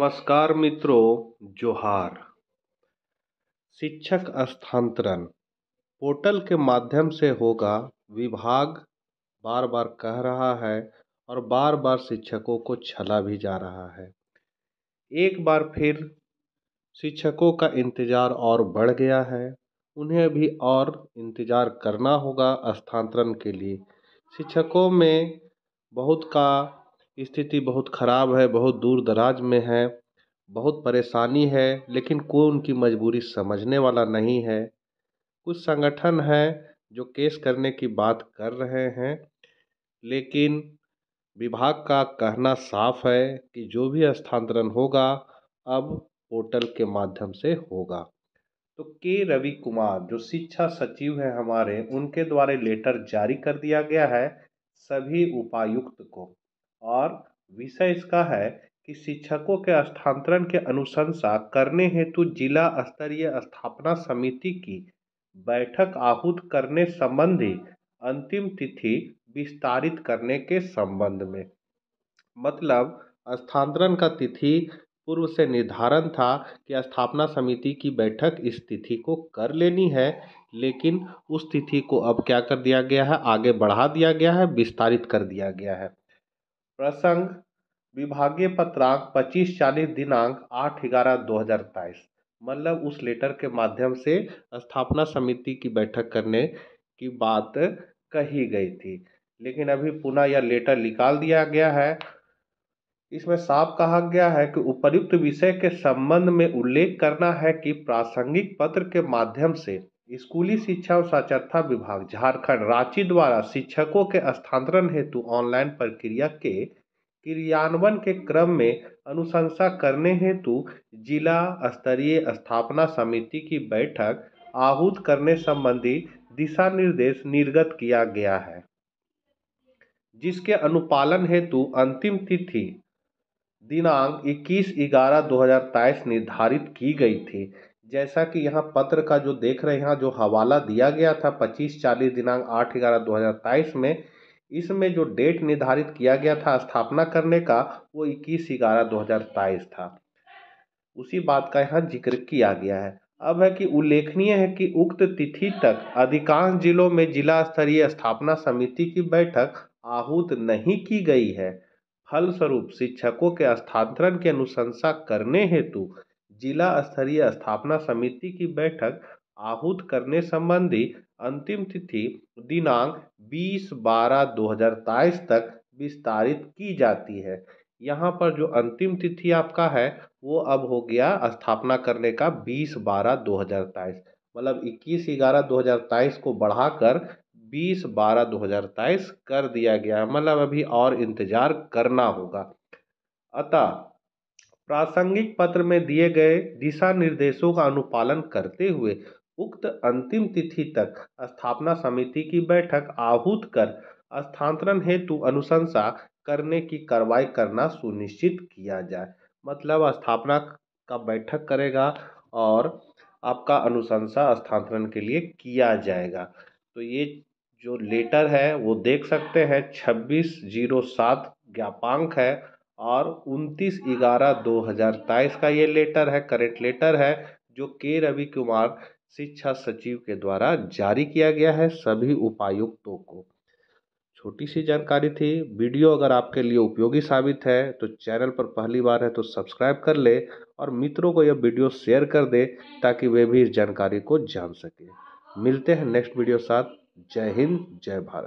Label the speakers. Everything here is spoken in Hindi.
Speaker 1: नमस्कार मित्रों जोहार शिक्षक स्थानांतरण पोर्टल के माध्यम से होगा विभाग बार बार कह रहा है और बार बार शिक्षकों को छला भी जा रहा है एक बार फिर शिक्षकों का इंतज़ार और बढ़ गया है उन्हें भी और इंतज़ार करना होगा स्थानांतरण के लिए शिक्षकों में बहुत का स्थिति बहुत खराब है बहुत दूर दराज में है बहुत परेशानी है लेकिन कोई उनकी मजबूरी समझने वाला नहीं है कुछ संगठन हैं जो केस करने की बात कर रहे हैं लेकिन विभाग का कहना साफ है कि जो भी स्थानांतरण होगा अब पोर्टल के माध्यम से होगा तो के रवि कुमार जो शिक्षा सचिव हैं हमारे उनके द्वारा लेटर जारी कर दिया गया है सभी उपायुक्त को और विषय इसका है कि शिक्षकों के स्थानांतरण के अनुशंसा करने हेतु जिला स्तरीय स्थापना समिति की बैठक आहूत करने संबंधी अंतिम तिथि विस्तारित करने के संबंध में मतलब स्थानांतरण का तिथि पूर्व से निर्धारण था कि स्थापना समिति की बैठक इस तिथि को कर लेनी है लेकिन उस तिथि को अब क्या कर दिया गया है आगे बढ़ा दिया गया है विस्तारित कर दिया गया है प्रसंग विभागीय पत्रांक पच्चीस चालीस दिनांक आठ ग्यारह दो हज़ार तेईस मतलब उस लेटर के माध्यम से स्थापना समिति की बैठक करने की बात कही गई थी लेकिन अभी पुनः यह लेटर निकाल दिया गया है इसमें साफ कहा गया है कि उपर्युक्त विषय के संबंध में उल्लेख करना है कि प्रासंगिक पत्र के माध्यम से स्कूली शिक्षा और साक्षरता विभाग झारखंड रांची द्वारा शिक्षकों के स्थानांतरण हेतु ऑनलाइन प्रक्रिया के क्रियान्वयन के क्रम में अनुशंसा करने हेतु जिला स्तरीय स्थापना समिति की बैठक आहूत करने संबंधी दिशा निर्देश निर्गत किया गया है जिसके अनुपालन हेतु अंतिम तिथि दिनांक 21 ग्यारह 2023 निर्धारित की गई थी जैसा कि यहाँ पत्र का जो देख रहे हैं जो हवाला दिया गया था पच्चीस चालीस दिनांक आठ ग्यारह दो हज़ार तेईस में इसमें जो डेट निर्धारित किया गया था स्थापना करने का वो इक्कीस ग्यारह दो हज़ार तेईस था उसी बात का यहाँ जिक्र किया गया है अब है कि उल्लेखनीय है कि उक्त तिथि तक अधिकांश जिलों में जिला स्तरीय स्थापना समिति की बैठक आहूत नहीं की गई है फलस्वरूप शिक्षकों के स्थानांतरण की अनुशंसा करने हेतु जिला स्तरीय स्थापना समिति की बैठक आहूत करने संबंधी अंतिम तिथि दिनांक 20 बारह 2023 तक विस्तारित की जाती है यहाँ पर जो अंतिम तिथि आपका है वो अब हो गया स्थापना करने का 20 बारह 2023 मतलब 21 ग्यारह 2023 को बढ़ाकर 20 बारह 2023 कर दिया गया है मतलब अभी और इंतज़ार करना होगा अतः प्रासंगिक पत्र में दिए गए दिशा निर्देशों का अनुपालन करते हुए उक्त अंतिम तिथि तक स्थापना समिति की बैठक आहूत कर स्थानांतरण हेतु अनुशंसा करने की कार्रवाई करना सुनिश्चित किया जाए मतलब स्थापना का बैठक करेगा और आपका अनुशंसा स्थानांतरण के लिए किया जाएगा तो ये जो लेटर है वो देख सकते हैं छब्बीस जीरो सात ज्ञापांक है और उनतीस ग्यारह दो हज़ार तेईस का ये लेटर है करेंट लेटर है जो के रवि कुमार शिक्षा सचिव के द्वारा जारी किया गया है सभी उपायुक्तों को छोटी सी जानकारी थी वीडियो अगर आपके लिए उपयोगी साबित है तो चैनल पर पहली बार है तो सब्सक्राइब कर ले और मित्रों को यह वीडियो शेयर कर दे ताकि वे भी इस जानकारी को जान सकें मिलते हैं नेक्स्ट वीडियो साथ जय हिंद जय भारत